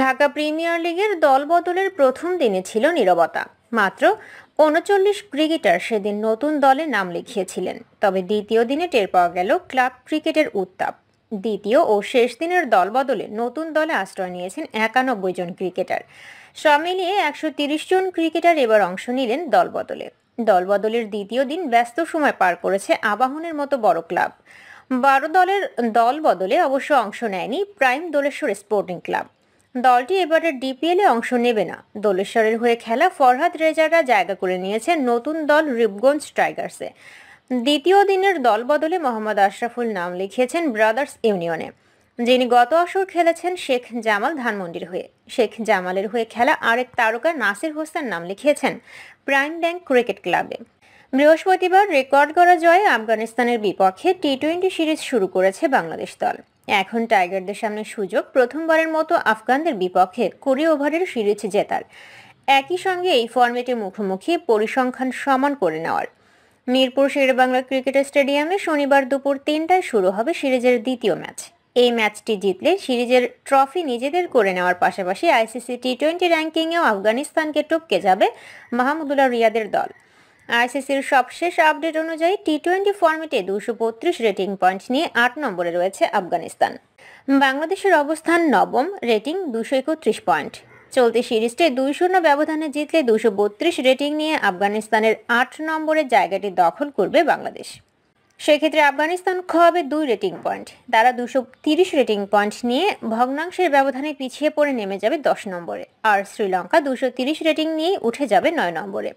Dhaka premier লিগের দল বদলের প্রথম দিনে ছিল নিরবতা মাত্র উনচল্লিশ ক্রিকেটার সেদিন নতুন দলে নাম লিখিয়েছিলেন তবে দ্বিতীয় দিনে টের পাওয়া গেল ক্লাব ক্রিকেটের উত্তাপ দ্বিতীয় ও শেষ দিনের দল বদলে নতুন দলে আশ্রয় নিয়েছেন একানব্বই জন ক্রিকেটার সব মিলিয়ে একশো জন ক্রিকেটার এবার অংশ নিলেন দল বদলে দলবদলের দ্বিতীয় দিন ব্যস্ত সময় পার করেছে আবাহনের মতো বড় ক্লাব বারো দলের দল বদলে অবশ্য অংশ নেয়নি প্রাইম দোলেশ্বর স্পোর্টিং ক্লাব দলটি এবারের ডিপিএলে অংশ নেবে না দোলেশ্বরের হয়ে খেলা ফরহাদ রেজারা জায়গা করে নিয়েছে নতুন দল রিপগঞ্জ টাইগার্সে দ্বিতীয় দিনের দল বদলে মোহাম্মদ আশরাফুল নাম লিখিয়েছেন ব্রাদার্স ইউনিয়নে যিনি গত আসর খেলেছেন শেখ জামাল ধানমন্ডির হয়ে শেখ জামালের হয়ে খেলা আরেক তারকা নাসির হোসেন নাম লিখিয়েছেন প্রাইম ব্যাংক ক্রিকেট ক্লাবে বৃহস্পতিবার রেকর্ড করা জয়ে আফগানিস্তানের বিপক্ষে টি টোয়েন্টি সিরিজ শুরু করেছে বাংলাদেশ দল এখন টাইগারদের সামনে সুযোগ প্রথমবারের মতো আফগানদের বিপক্ষে কুড়ি ওভারের সিরিজ জেতার একই সঙ্গে এই ফর্মেটে মুখোমুখি পরিসংখ্যান সমান করে নেওয়ার মিরপুর শেরেবাংলা ক্রিকেট স্টেডিয়ামে শনিবার দুপুর তিনটায় শুরু হবে সিরিজের দ্বিতীয় ম্যাচ এই ম্যাচটি জিতলে সিরিজের ট্রফি নিজেদের করে নেওয়ার পাশাপাশি আইসিসি টি টোয়েন্টি র্যাঙ্কিংয়েও আফগানিস্তানকে টপকে যাবে মাহমুদুল্লাহ রিয়াদের দল আইসিসির সবশেষ আপডেট অনুযায়ী টি টোয়েন্টি ফর্মেটে দুশো বত্রিশ রেটিং পয়েন্ট নিয়ে আট নম্বরে রয়েছে আফগানিস্তান বাংলাদেশের অবস্থান নবম রেটিং দুশো একত্রিশ পয়েন্ট চলতি সিরিজটি দুই শূন্য ব্যবধানে জিতলে দুশো বত্রিশ রেটিং নিয়ে আফগানিস্তানের আট নম্বরের জায়গাটি দখল করবে বাংলাদেশ সেক্ষেত্রে আফগানিস্তান খোয়াবে দুই রেটিং পয়েন্ট তারা দুশো তিরিশ রেটিং পয়েন্ট নিয়ে ভগ্নাংশের ব্যবধানে পিছিয়ে পড়ে নেমে যাবে দশ নম্বরে আর শ্রীলঙ্কা দুশো তিরিশ রেটিং নিয়ে উঠে যাবে নয় নম্বরে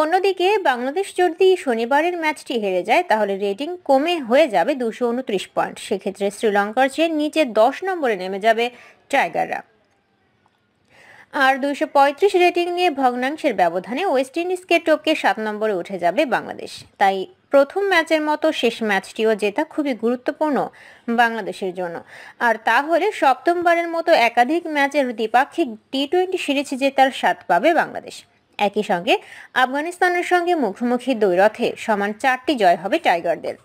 অন্যদিকে বাংলাদেশ যদি শনিবারের ম্যাচটি হেরে যায় তাহলে রেটিং কমে হয়ে যাবে দুশো উনত্রিশ পয়েন্ট সেক্ষেত্রে শ্রীলঙ্কার চেয়ে নিচে দশ নম্বরে নেমে যাবে টাইগাররা আর দুইশো পঁয়ত্রিশ রেটিং নিয়ে ভগ্নাংশের ব্যবধানে ওয়েস্ট ইন্ডিজকে টপকে সাত নম্বরে উঠে যাবে বাংলাদেশ তাই প্রথম ম্যাচের মতো শেষ ম্যাচটিও জেতা খুবই গুরুত্বপূর্ণ বাংলাদেশের জন্য আর তাহলে সপ্তমবারের মতো একাধিক ম্যাচের দ্বিপাক্ষিক টি টোয়েন্টি সিরিজ জেতার স্বাদ পাবে বাংলাদেশ একই সঙ্গে আফগানিস্তানের সঙ্গে মুখোমুখি দ্বৈরথে সমান চারটি জয় হবে টাইগারদের